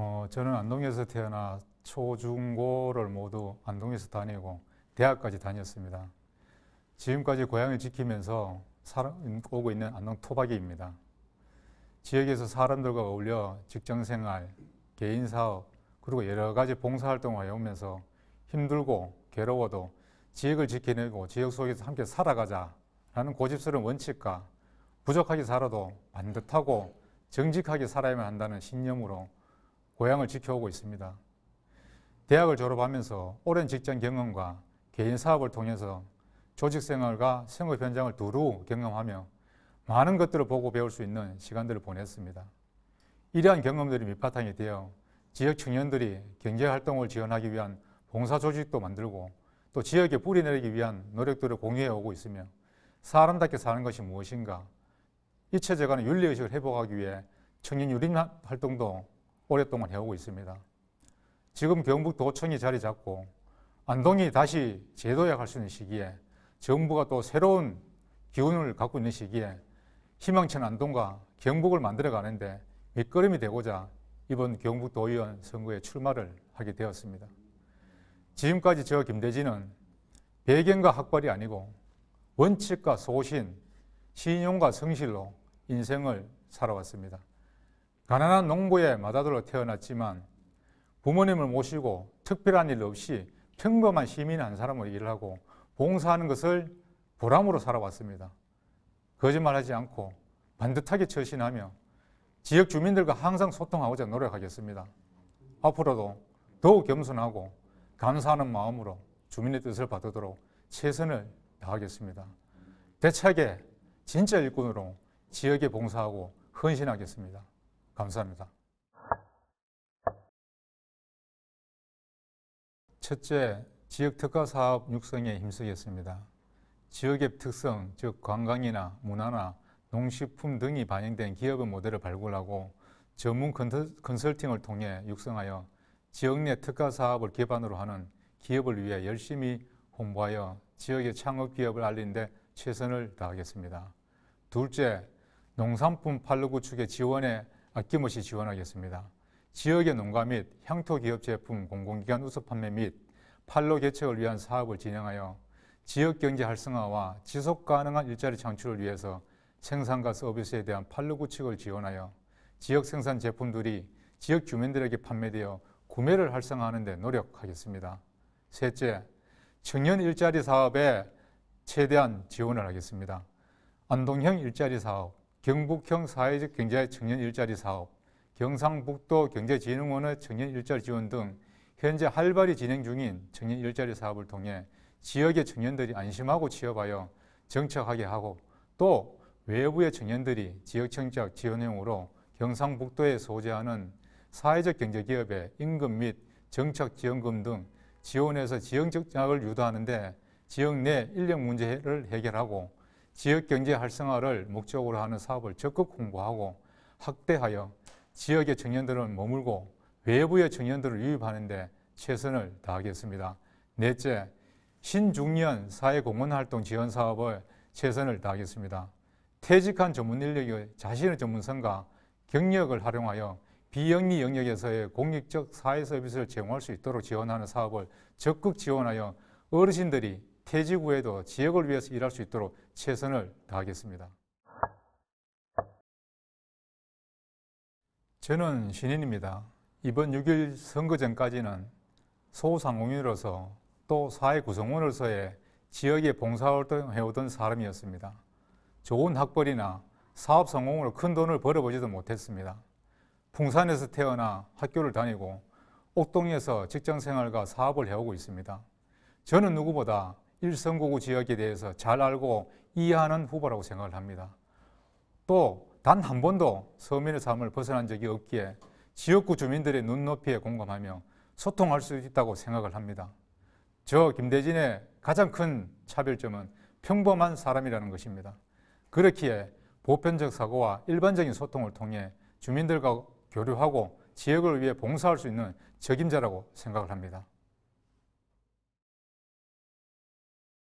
어, 저는 안동에서 태어나 초중고를 모두 안동에서 다니고 대학까지 다녔습니다. 지금까지 고향을 지키면서 살아 오고 있는 안동 토박이입니다. 지역에서 사람들과 어울려 직장생활, 개인사업, 그리고 여러 가지 봉사활동을 해오면서 힘들고 괴로워도 지역을 지켜내고 지역 속에서 함께 살아가자라는 고집스러운 원칙과 부족하게 살아도 반듯하고 정직하게 살아야만 한다는 신념으로 고향을 지켜오고 있습니다. 대학을 졸업하면서 오랜 직장 경험과 개인 사업을 통해서 조직 생활과 생업 현장을 두루 경험하며 많은 것들을 보고 배울 수 있는 시간들을 보냈습니다. 이러한 경험들이 밑바탕이 되어 지역 청년들이 경제 활동을 지원하기 위한 봉사 조직도 만들고 또 지역에 뿌리내리기 위한 노력들을 공유해 오고 있으며 사람답게 사는 것이 무엇인가 이체제간 윤리의식을 회복하기 위해 청년 유림 활동도 오랫동안 해오고 있습니다. 지금 경북도청이 자리 잡고 안동이 다시 재도약할 수 있는 시기에 정부가 또 새로운 기운을 갖고 있는 시기에 희망찬 안동과 경북을 만들어 가는데 밑거름이 되고자 이번 경북도의원 선거에 출마를 하게 되었습니다. 지금까지 저 김대진은 배경과 학벌이 아니고 원칙과 소신, 신용과 성실로 인생을 살아왔습니다. 가난한 농부의 맏아들로 태어났지만 부모님을 모시고 특별한 일 없이 평범한 시민 한 사람으로 일하고 봉사하는 것을 보람으로 살아왔습니다. 거짓말하지 않고 반듯하게 처신하며 지역 주민들과 항상 소통하고자 노력하겠습니다. 앞으로도 더욱 겸손하고 감사하는 마음으로 주민의 뜻을 받도록 최선을 다하겠습니다. 대차게 진짜 일꾼으로 지역에 봉사하고 헌신하겠습니다. 감사합니다. 첫째, 지역 특화 사업 육성에 힘쓰겠습니다. 지역의 특성, 즉 관광이나 문화나 농식품 등이 반영된 기업의 모델을 발굴하고 전문 컨설팅을 통해 육성하여 지역 내 특화 사업을 기반으로 하는 기업을 위해 열심히 홍보하여 지역의 창업 기업을 알리는 데 최선을 다하겠습니다. 둘째, 농산품 판로 구축의 지원에 아낌없이 지원하겠습니다. 지역의 농가 및 향토기업 제품 공공기관 우수 판매 및 판로 개척을 위한 사업을 진행하여 지역 경제 활성화와 지속 가능한 일자리 창출을 위해서 생산과 서비스에 대한 판로 구축을 지원하여 지역 생산 제품들이 지역 주민들에게 판매되어 구매를 활성화하는 데 노력하겠습니다. 셋째, 청년 일자리 사업에 최대한 지원을 하겠습니다. 안동형 일자리 사업, 경북형 사회적 경제 청년 일자리 사업, 경상북도 경제진흥원의 청년 일자리 지원 등 현재 활발히 진행 중인 청년 일자리 사업을 통해 지역의 청년들이 안심하고 취업하여 정착하게 하고 또 외부의 청년들이 지역 청적 지원형으로 경상북도에 소재하는 사회적 경제기업의 임금 및 정착지원금 등 지원해서 지역 적장을 유도하는데 지역 내 인력 문제를 해결하고 지역 경제 활성화를 목적으로 하는 사업을 적극 홍보하고 확대하여 지역의 청년들은 머물고 외부의 청년들을 유입하는데 최선을 다하겠습니다. 넷째, 신중년 사회공헌활동 지원 사업을 최선을 다하겠습니다. 퇴직한 전문 인력이 자신의 전문성과 경력을 활용하여 비영리 영역에서의 공익적 사회서비스를 제공할 수 있도록 지원하는 사업을 적극 지원하여 어르신들이 퇴직후에도 지역을 위해서 일할 수 있도록 최선을 다하겠습니다. 저는 신인입니다. 이번 6일 선거 전까지는 소상공인으로서 또 사회 구성원으로서의 지역에 봉사활동해오던 사람이었습니다. 좋은 학벌이나 사업 성공으로 큰 돈을 벌어보지도 못했습니다. 풍산에서 태어나 학교를 다니고 옥동에서 직장생활과 사업을 해오고 있습니다. 저는 누구보다 일성고구 지역에 대해서 잘 알고 이해하는 후보라고 생각을 합니다. 또 단 한 번도 서민의 삶을 벗어난 적이 없기에 지역구 주민들의 눈높이에 공감하며 소통할 수 있다고 생각을 합니다. 저 김대진의 가장 큰 차별점은 평범한 사람이라는 것입니다. 그렇기에 보편적 사고와 일반적인 소통을 통해 주민들과 교류하고 지역을 위해 봉사할 수 있는 적임자라고 생각을 합니다.